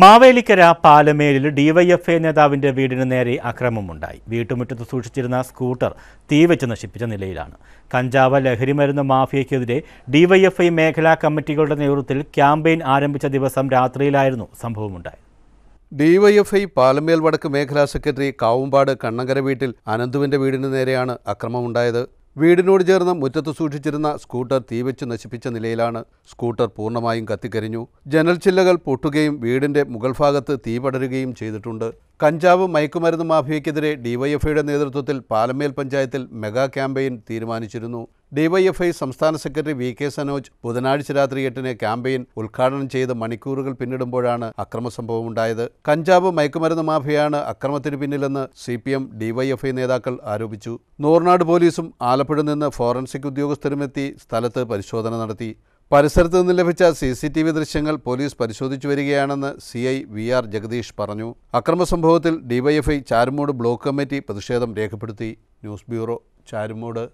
Mavelikkara പാലമേലിൽ DYFI നേതാവിന്റെ വീടിന് നേരെ അക്രമമുണ്ടായി വീട്ടുമുറ്റത്ത് സൂക്ഷിച്ചിരുന്ന സ്കൂട്ടർ തീവച്ച് നശിപ്പിച്ച നിലയിലാണ് കഞ്ചാവ് ലഹരിമരുന്ന് മാഫിയയ്ക്കെതിരെ ഡിവൈഎഫ്ഐ മേഖലാ കമ്മിറ്റികളുടെ നേതൃത്വത്തിൽ ക്യാമ്പയിൻ ആരംഭിച്ച ദിവസം രാത്രിയിലായിരുന്നു സംഭവമുണ്ടായത് ഡിവൈഎഫ്ഐ പാലമേൽ വടക്ക് മേഖലാ സെക്രട്ടറി കാവുമ്പാട് കണ്ണങ്കര വീട്ടിൽ അനന്തുവിന്റെ വീടിന് നേരെയാണ് അക്രമമുണ്ടായത് വീടിനോട് ചേർന്ന് മുറ്റത്ത് സൂക്ഷിച്ചിരുന്ന സ്കൂട്ടർ തീവച്ച് നശിപ്പിച്ച നിലയിലാണ് സ്കൂട്ടർ പൂർണ്ണമായും കത്തിക്കരിഞ്ഞു ജനൽ ചില്ലകൾ പൊട്ടുകയും വീടിന്റെ മുകൾ ഭാഗത്ത് തീ പടരുകയും ചെയ്തിട്ടുണ്ട് കഞ്ചാവ് മയക്കുമരുന്ന് മാഫിയയ്ക്കെതിരെ ഡിവൈഎഫ്ഐയുടെ നേതൃത്വത്തിൽ പാലമേൽ പഞ്ചായത്തിൽ മെഗാ ക്യാമ്പയിൻ തീരുമാനിച്ചിരുന്നു ഡിവൈഎഫ്ഐ സംസ്ഥാന സെക്രട്ടറി വി കെ സനോജ് ബുധനാഴ്ച രാത്രി എട്ടിന് ക്യാമ്പയിൻ ഉദ്ഘാടനം ചെയ്ത് മണിക്കൂറുകൾ പിന്നിടുമ്പോഴാണ് അക്രമ സംഭവം ഉണ്ടായത് കഞ്ചാവ് മയക്കുമരുന്ന് മാഫിയാണ് അക്രമത്തിന് പിന്നിലെന്ന് സി പി എം ഡിവൈഎഫ്ഐ നേതാക്കൾ ആരോപിച്ചു നൂർനാട് പോലീസും ആലപ്പുഴ നിന്ന് ഫോറൻസിക് ഉദ്യോഗസ്ഥരുമെത്തി സ്ഥലത്ത് പരിശോധന നടത്തി പരിസരത്ത് നിന്ന് ലഭിച്ച സി സി ടി വി ദൃശ്യങ്ങൾ പോലീസ് പരിശോധിച്ചു വരികയാണെന്ന് C I V R Jagadish പറഞ്ഞു അക്രമ സംഭവത്തിൽ ഡിവൈഎഫ്ഐ ചാരുമൂട് ബ്ലോക്ക് കമ്മിറ്റി പ്രതിഷേധം രേഖപ്പെടുത്തി ന്യൂസ് ബ്യൂറോ ചാരുമൂട്